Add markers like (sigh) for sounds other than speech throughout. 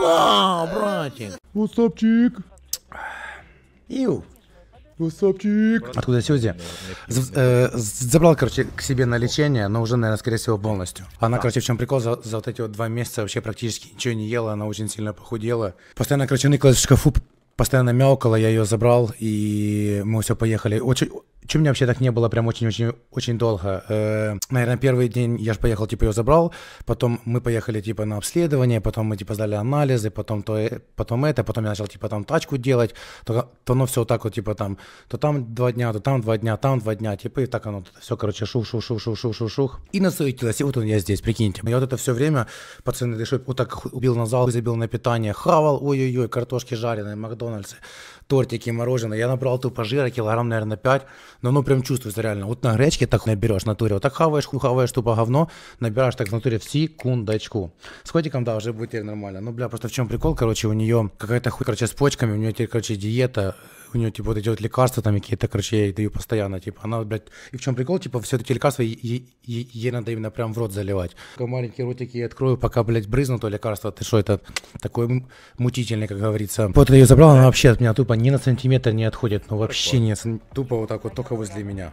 вот а, братик. Васапчик. Иу. Васапчик. Откуда Сюзи? Э, забрал, короче, к себе на лечение, но уже, наверное, скорее всего, полностью. Она, короче, в чем прикол, за, за вот эти вот два месяца вообще практически ничего не ела, она очень сильно похудела. Постоянно, короче, ныкалась в шкафу, постоянно мяукала, я ее забрал, и мы все поехали. Очень, Че меня вообще так не было прям очень-очень-очень долго? Э, наверное, первый день я же поехал, типа, ее забрал, потом мы поехали, типа, на обследование, потом мы, типа, сдали анализы, потом то, э, потом это, потом я начал, типа, там тачку делать, то, то оно все вот так вот, типа, там, то там два дня, то там два дня, там два дня, типа, и так оно все, короче, шух-шух-шух-шух-шух-шух. И насуетилось, и вот он я здесь, прикиньте. Я вот это все время, пацаны, решил вот так убил на зал, забил на питание, хавал, ой-ой-ой, картошки жареные, Макдональдсы, тортики, мороженое. Я набрал тупо жира, килограмм, наверное, 5 но ну, оно ну, прям чувствуется реально. Вот на гречке так наберешь на туре, вот так хаваешь, хаваешь тупо говно, набираешь так в натуре в секундочку. С котиком, да, уже будет теперь нормально. Ну, бля, просто в чем прикол, короче, у нее какая-то хуй, короче, с почками, у нее теперь, короче, диета, у нее, типа, вот эти вот лекарства там какие-то, короче, я ей даю постоянно, типа, она, блядь, и в чем прикол, типа, все эти лекарства ей, ей, ей надо именно прям в рот заливать. Только маленькие ротики я открою, пока, блядь, брызну то лекарство, ты что, это такой мутительный, как говорится. Вот я ее забрал, она вообще от меня тупо ни на сантиметр не отходит, ну вообще не, тупо вот так вот, только возле меня.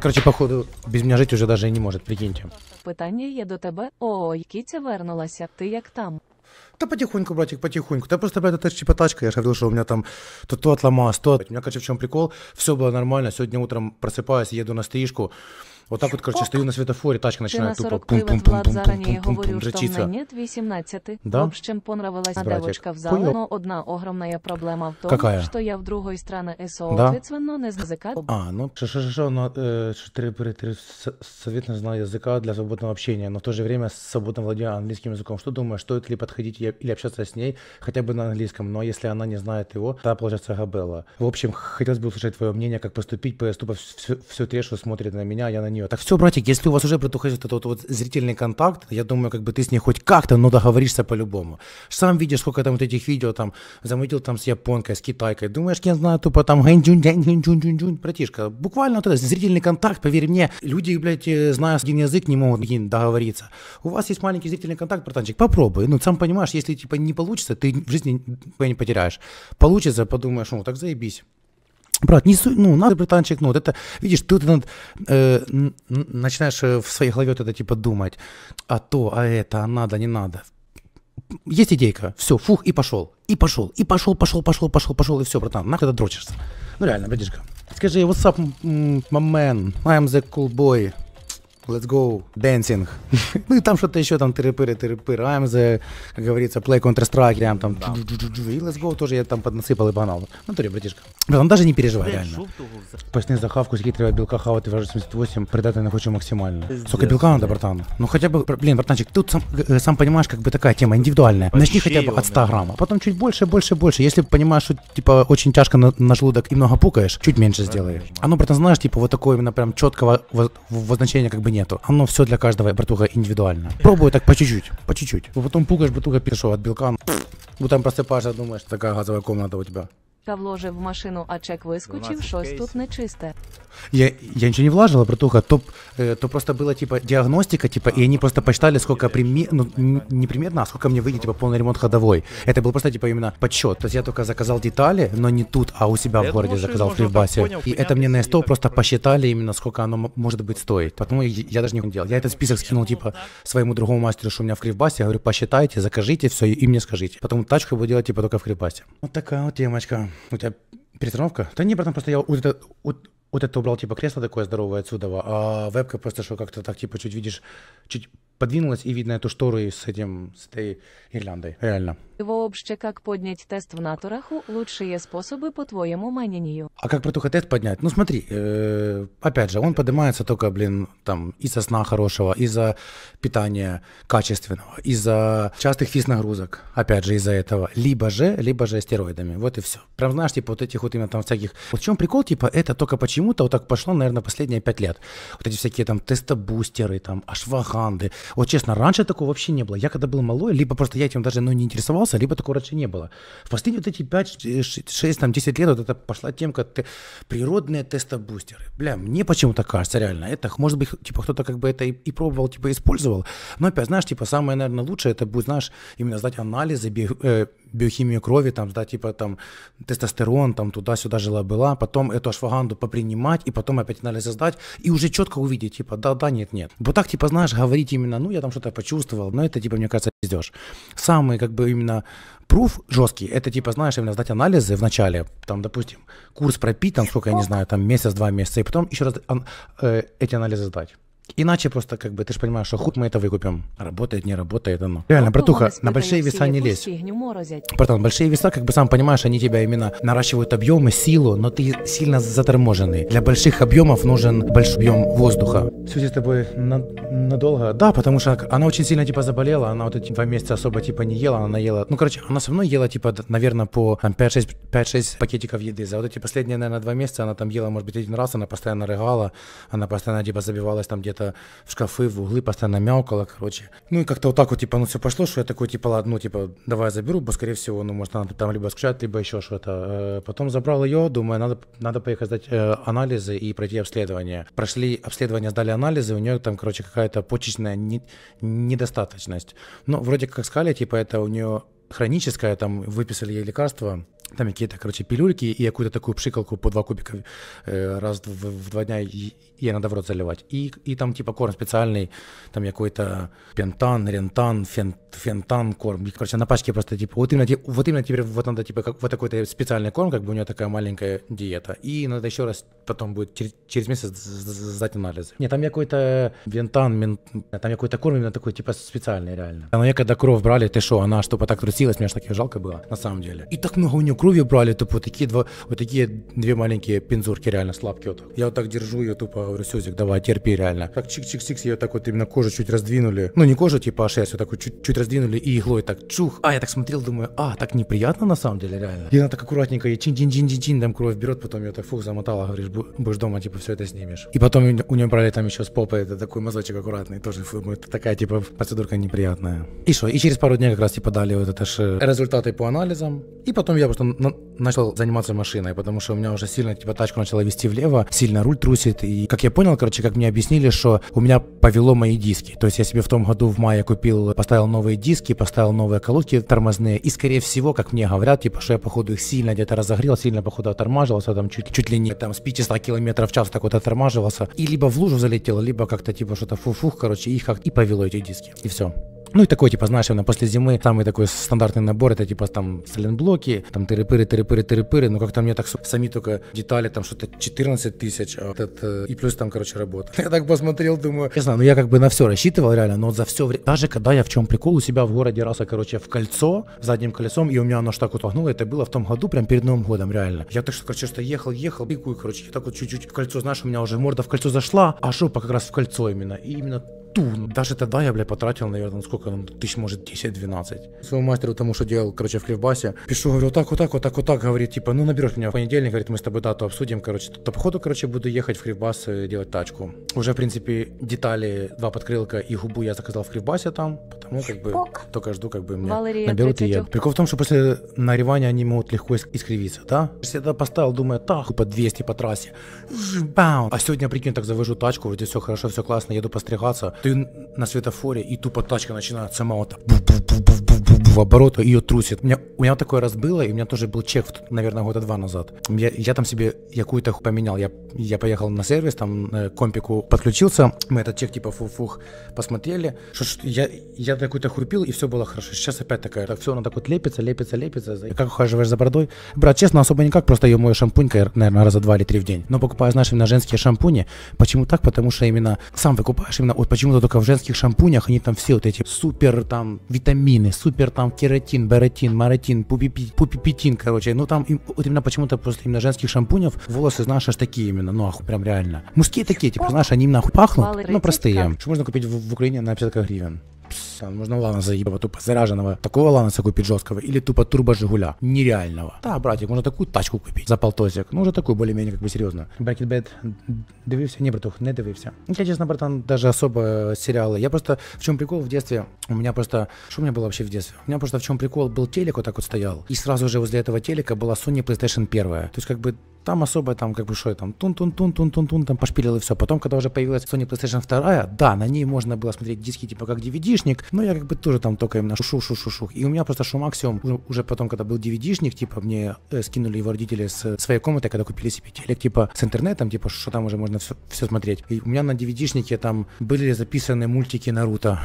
Короче, походу, без меня жить уже даже и не может, прикиньте. Питание я до тебе. Ой, Кітя вернулася, ты як там? Да потихоньку, братик, потихоньку. Да просто, блядь, это типа тачка. Я же говорил, что у меня там то, то отломалось, то. У меня, короче, в чем прикол? Все было нормально. Сегодня утром просыпаюсь, еду на стрижку. Вот так вот, короче, стою на светофоре, тачка начинает тупо пум пум пум пум пум пум пум пум нет 18. Да? В общем, понравилась Братик. девочка в зале, но ну, одна огромная проблема в том, Какая? что я в другой стране СО, да? соответственно, не знаю языка. А, ну, что, что, что, но, э, три, три, совет не знал языка для свободного общения, но в то же время свободно владея английским языком. Что думаешь, стоит ли подходить или общаться с ней, хотя бы на английском, но если она не знает его, то получается габела. В общем, хотелось бы услышать твое мнение, как поступить, ps по, по, все, все трешу смотрит на меня, я на нее нее. Так все, братик, если у вас уже предуходит этот вот зрительный контакт, я думаю, как бы ты с ней хоть как-то, но договоришься по-любому. Сам видишь, сколько там вот этих видео там, замутил там с японкой, с китайкой. Думаешь, я знаю, тупо там гэнь-джун-джун-джун-джун, братишка. Буквально вот этот зрительный контакт, поверь мне, люди, блядь, э, зная один язык, не могут договориться. У вас есть маленький зрительный контакт, братанчик, попробуй. Ну, сам понимаешь, если типа не получится, ты в жизни не потеряешь. Получится, подумаешь, ну, так заебись. Брат, не суть, ну, надо, британчик, ну, вот это, видишь, ты вот, э, начинаешь э, в своей голове вот это, типа, думать, а то, а это, а надо, не надо. Есть идейка, все, фух, и пошел, и пошел, и пошел, пошел, пошел, пошел, пошел, и все, братан, нахуй ты дрочишься. Ну, реально, братишка. Скажи, what's up, my man? I'm the cool boy. Let's go dancing. (laughs) ну и там что-то еще, там тыры-пыры, тыры-пыры, I'm the, как говорится, play Counter-Strike, прям там, и let's go тоже я там поднасыпал и банал. Ну, то братишка. Бля, он даже не переживай, реально. Почти за хавку, хитрого белка хавать, вражу 78, предатель хочу максимально. Сколько белка надо, братан? Ну хотя бы, блин, братанчик, тут сам, э, э, сам понимаешь, как бы такая тема индивидуальная. Начни хотя бы от 100 грамм, а потом чуть больше, больше, больше. Если понимаешь, что типа очень тяжко на, на желудок и много пукаешь, чуть меньше сделаешь. А ну, братан, знаешь, типа вот такое именно прям четкого воз, возначения как бы не нету. Оно все для каждого, братуха, индивидуально. Пробую так по чуть-чуть, по чуть-чуть. Потом пукаешь, братуха, пишешь от белка. Вот там просыпаешься, думаешь, такая газовая комната у тебя. Та вложив в машину, а чек вискочив, 12 щось тут кейсів. нечисте. Я, я ничего не влажила, братуха, то, то просто была типа диагностика, типа, и они просто посчитали, сколько примерно, ну, н- не примерно, а сколько мне выйдет, типа, полный ремонт ходовой. Это был просто, типа, именно подсчет. То есть я только заказал детали, но не тут, а у себя в городе думал, заказал в можно И это мне на понятно, СТО просто посчитали именно, сколько оно может быть стоить. Потому я, я даже не делал. Я этот список скинул, типа, своему другому мастеру, что у меня в Кривбасе. Я говорю, посчитайте, закажите все и, и мне скажите. Потом тачку буду делать, типа, только в Кривбасе. Вот такая вот темочка у тебя перестановка? Да не, братан, просто я вот это, вот, вот это убрал, типа, кресло такое здоровое отсюда, а, а вебка просто, что как-то так, типа, чуть видишь, чуть подвинулась, и видно эту штору с этим, с этой Ирландой, реально. Вообще, как поднять тест в натураху, лучшие способы, по твоему мнению? А как протуха тест поднять? Ну смотри, э, опять же, он поднимается только, блин, там, из-за сна хорошего, из-за питания качественного, из-за частых физ нагрузок, опять же, из-за этого. Либо же, либо же стероидами, вот и все. Прям знаешь, типа, вот этих вот именно там всяких... Вот в чем прикол, типа, это только почему-то вот так пошло, наверное, последние пять лет. Вот эти всякие там тестобустеры, там, ашваганды, вот честно, раньше такого вообще не было. Я когда был малой, либо просто я этим даже ну, не интересовался, либо такого раньше не было. В последние вот эти 5, 6, э, там, 10 лет вот это пошла темка те, природные тестобустеры. Бля, мне почему-то кажется, реально, это, может быть, типа кто-то как бы это и, и пробовал, типа использовал. Но опять, знаешь, типа самое, наверное, лучшее это будет, знаешь, именно сдать анализы, э, биохимию крови, там, да, типа там тестостерон, там туда-сюда жила-была, потом эту ашваганду попринимать, и потом опять анализы сдать, и уже четко увидеть, типа, да-да, нет-нет. Вот так, типа, знаешь, говорить именно, ну, я там что-то почувствовал, но это, типа, мне кажется, пиздеж. Самый, как бы, именно пруф жесткий, это, типа, знаешь, именно сдать анализы в начале, там, допустим, курс пропить, там, сколько, я не знаю, там, месяц-два месяца, и потом еще раз э, эти анализы сдать. Иначе просто, как бы, ты же понимаешь, что худ мы это выкупим. Работает, не работает оно. Реально, а братуха, на большие веса не лезь. Братан, большие веса, как бы сам понимаешь, они тебя именно наращивают объемы, силу, но ты сильно заторможенный. Для больших объемов нужен большой объем воздуха. Сюзи с тобой на надолго? Да, потому что она очень сильно, типа, заболела, она вот эти два месяца особо, типа, не ела, она ела, ну, короче, она со мной ела, типа, наверное, по 5-6 пакетиков еды. За вот эти последние, наверное, два месяца она там ела, может быть, один раз, она постоянно рыгала, она постоянно, типа, забивалась там где-то где-то в шкафы, в углы постоянно мяукала, короче. Ну и как-то вот так вот, типа, ну все пошло, что я такой, типа, ладно, ну, типа, давай я заберу, потому скорее всего, ну, может, она там либо скачать, либо еще что-то. Э, потом забрал ее, думаю, надо, надо поехать сдать э, анализы и пройти обследование. Прошли обследование, сдали анализы, у нее там, короче, какая-то почечная не, недостаточность. Ну, вроде как сказали, типа, это у нее хроническая, там выписали ей лекарства, там какие-то, короче, пилюльки и какую-то такую пшикалку по два кубика э, раз в, в два дня ей надо в рот заливать. И, и там типа корм специальный, там какой-то пентан, рентан, фен, фентан корм. И, короче, на пачке просто типа вот именно, вот именно теперь вот надо типа как, вот такой-то специальный корм, как бы у нее такая маленькая диета. И надо еще раз потом будет через, через месяц сдать анализы. Нет, там какой-то вентан, мен, а там какой-то корм именно такой типа специальный реально. Но я когда кровь брали, ты что, она что-то так трусилась, мне ж так жалко было, на самом деле. И так много у нее круви брали, тупо такие два, вот такие две маленькие пензурки реально слабкие. вот. Я вот так держу ее тупо, говорю, Сюзик, давай, терпи реально. Так чик-чик-чик, ее так вот именно кожу чуть раздвинули. Ну не кожу типа, а шерсть вот так вот чуть-чуть раздвинули и иглой так чух. А я так смотрел, думаю, а, так неприятно на самом деле реально. И она так аккуратненько я чин-чин-чин-чин там кровь берет, потом ее так фух замотала, говоришь, будешь дома, типа, все это снимешь. И потом у нее брали там еще с попы, это такой мазочек аккуратный, тоже фу, это такая типа процедурка неприятная. И что, и через пару дней как раз типа дали вот это же э, результаты по анализам. И потом я просто ну, начал заниматься машиной, потому что у меня уже сильно, типа, тачку начала вести влево, сильно руль трусит, и как я понял, короче, как мне объяснили, что у меня повело мои диски, то есть я себе в том году в мае купил, поставил новые диски, поставил новые колодки тормозные, и, скорее всего, как мне говорят, типа, что я, походу, их сильно где-то разогрел, сильно, походу, оттормаживался, там, чуть, чуть ли не, там, с 500 км в час так вот оттормаживался, и либо в лужу залетел, либо как-то, типа, что-то фу-фух, короче, их как и повело эти диски, и все. Ну и такой, типа, знаешь, именно после зимы самый такой стандартный набор, это типа там сайлентблоки, там тыры-пыры, тыры-пыры, но как-то мне так сами только детали, там что-то 14 тысяч, а вот и плюс там, короче, работа. (laughs) Я так посмотрел, думаю, знаю, ну я как бы на все рассчитывал реально, но за все время, даже когда я в чем прикол, у себя в городе раса, короче, в кольцо, задним колесом, и у меня оно так вот вогнуло, это было в том году, прям перед Новым годом, реально. Я так что, короче, что ехал, ехал, пикую, короче, я так вот чуть-чуть в кольцо, знаешь, у меня уже морда в кольцо зашла, а шопа как раз в кольцо именно, и именно ту. Даже тогда я, бля, потратил, наверное, сколько, ну, тысяч, может, 10-12. Своему мастеру тому, что делал, короче, в Клевбасе, пишу, говорю, вот так, вот так, вот так, вот так, говорит, типа, ну, наберешь меня в понедельник, говорит, мы с тобой дату обсудим, короче. То, походу, короче, буду ехать в Клевбас э, делать тачку. Уже, в принципе, детали, два подкрылка и губу я заказал в Клевбасе там, ну, как бы, только жду, как бы меня Валерия, наберут, и я... Прикол в том, что после нагревания они могут легко искривиться, да? Если я поставил, думаю, так, по типа, 200 по трассе, бам! А сегодня, прикинь, так завожу тачку, вроде все хорошо, все классно, еду постригаться, ты на светофоре, и тупо тачка начинает сама вот так, в оборот, ее трусит. У меня, у меня такое раз было, и у меня тоже был чек, наверное, года два назад. Я, я там себе какую-то поменял. Я, я поехал на сервис, там э, компику подключился, мы этот чек типа фух-фух посмотрели. Что, что, я, я какую-то хрупил, и все было хорошо. Сейчас опять такая, так все, она так вот лепится, лепится, лепится. Как ухаживаешь за бородой? Брат, честно, особо никак, просто ее мою шампунькой, наверное, раза два или три в день. Но покупаю, знаешь, именно женские шампуни. Почему так? Потому что именно сам выкупаешь именно вот почему-то только в женских шампунях они там все вот эти супер там витамины, супер там там кератин, бератин, маратин, пупипитин, короче. Ну там вот именно почему-то просто именно женских шампунев волосы, знаешь, аж такие именно, ну аху прям реально. Мужские такие, типа, знаешь, они им нахуй пахнут, ну простые, что можно купить в, в Украине на 50 гривен пса, нужно Ланоса ебать, тупо заряженного. Такого Ланоса купить жесткого или тупо турбо Жигуля, нереального. Да, братик, можно такую тачку купить за полтосик, ну уже такую более-менее как бы серьезно. Бекетбет дивився? не братух, не дивився. Я, честно, братан, даже особо сериалы. Я просто, в чем прикол в детстве, у меня просто, что у меня было вообще в детстве? У меня просто в чем прикол был телек вот так вот стоял, и сразу же возле этого телека была Sony PlayStation 1. То есть как бы там особо там как бы что там тун-тун-тун-тун-тун-тун там пошпилил и все. Потом, когда уже появилась Sony PlayStation 2, да, на ней можно было смотреть диски типа как DVD-шник, но я как бы тоже там только именно шу-шу-шу-шу. И у меня просто шум максимум уже, уже потом, когда был DVD-шник, типа мне э, скинули его родители с своей комнаты, когда купили себе телек, типа с интернетом, типа что там уже можно все, все смотреть. И у меня на DVD-шнике там были записаны мультики Наруто.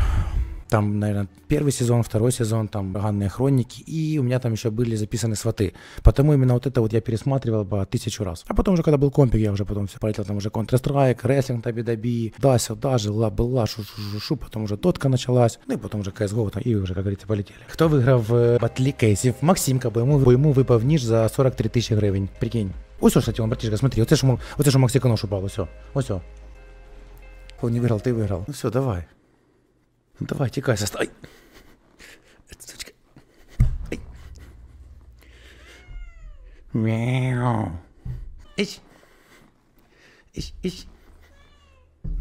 Там, наверное, первый сезон, второй сезон, там «Ганные хроники», и у меня там еще были записаны «Сваты». Потому именно вот это вот я пересматривал по тысячу раз. А потом уже, когда был компик, я уже потом все полетел, там уже counter рестлинг, Таби Даби, да, сюда, жила, была, шу шу шу, шу потом уже тотка началась, ну и потом уже CSGO, там, и уже, как говорится, полетели. Кто выиграл в э, батли кейсів? Максимка, бо йому, бо йому випав ніж за 43 тисячі гривень, прикинь. Ось ось, Татьяна, братишка, смотри, вот оце ж, вот это же Максика нож упало, все, все. Он не выиграл, ты выиграл. Ну все, давай. Ну, давай, текай, состай. Сучка. Ай. Мяу. Ищ. Ищ, ищ.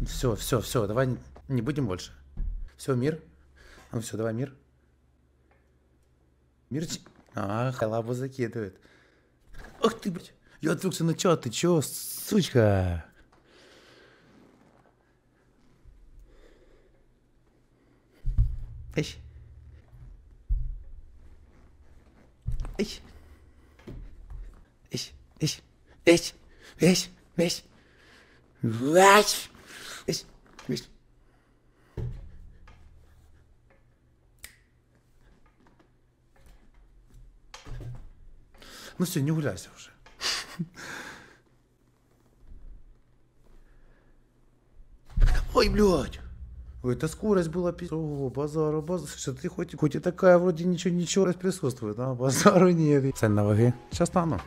Все, все, все, давай не будем больше. Все, мир. Ну все, давай мир. Мирчик. Ах, халабу закидывает. Ах ты, блядь. Я отвлекся на чат, ты чё, сучка? Ich. Ich. Ich. Ich. Ich. Ich. Ich. Ich. Ich. Ich. Ну, все, не гуляйся уже. Ой, блядь. Это скорость была пиздового, базару, базару. Что ты хоть, хоть и такая вроде ничего, ничего раз присутствует, а базару нет. Цен на ваги. Сейчас стану.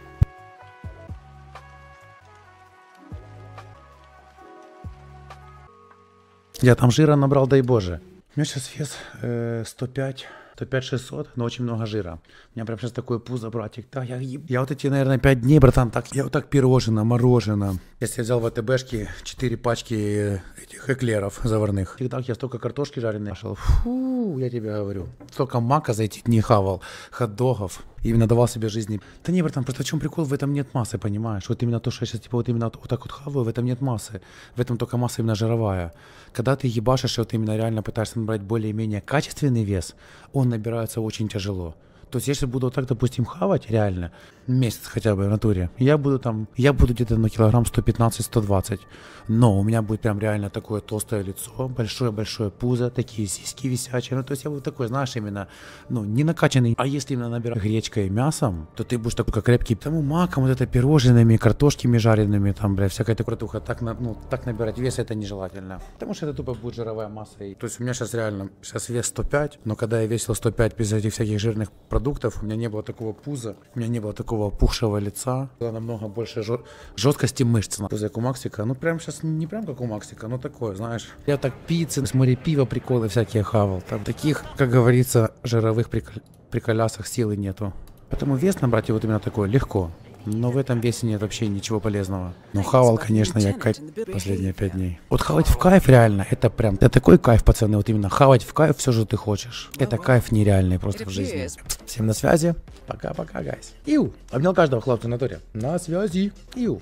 Я там жира набрал, дай боже. У меня сейчас вес э, 105 то 5600, но ну, очень много жира. У меня прям сейчас такое пузо, братик. Да, я, я вот эти, наверное, 5 дней, братан, так, я вот так пирожено, мороженое. Если я взял в АТБшке 4 пачки этих эклеров заварных. И так я столько картошки жареной нашел. Фу, я тебе говорю. Столько мака за эти дни хавал, хот-догов именно давал себе жизни. Да не, братан, просто в чем прикол, в этом нет массы, понимаешь? Вот именно то, что я сейчас, типа, вот именно вот так вот хаваю, в этом нет массы. В этом только масса именно жировая. Когда ты ебашишь, и вот именно реально пытаешься набрать более-менее качественный вес, он набирается очень тяжело. То есть, если буду вот так, допустим, хавать, реально, месяц хотя бы в натуре, я буду там, я буду где-то на килограмм 115-120. Но у меня будет прям реально такое толстое лицо, большое-большое пузо, такие сиськи висячие. Ну, то есть я буду такой, знаешь, именно, ну, не накачанный. А если именно набирать гречкой и мясом, то ты будешь такой, крепкий, тому маком, вот это пирожными, картошками жареными, там, бля, всякая такая крутуха. Так, ну, так набирать вес это нежелательно. Потому что это тупо будет жировая масса. И... То есть у меня сейчас реально, сейчас вес 105, но когда я весил 105 без этих всяких жирных продуктов, у меня не было такого пуза, у меня не было такого пухшего лица. Было намного больше жесткости мышц на пузо, как у Максика. Ну, прям сейчас не прям как у Максика, но такое, знаешь. Я так пиццы, с моря пива приколы всякие хавал. Там таких, как говорится, жировых прикол- приколясах силы нету. Поэтому вес набрать его вот именно такой легко. Но в этом весе нет вообще ничего полезного. Но ну, хавал, конечно, я кайф последние пять дней. Вот хавать в кайф реально, это прям, это такой кайф, пацаны, вот именно хавать в кайф все, что ты хочешь. Это кайф нереальный просто в жизни. Всем на связи. Пока-пока, гайс. Иу. Обнял каждого хлопца на туре. На связи. Иу.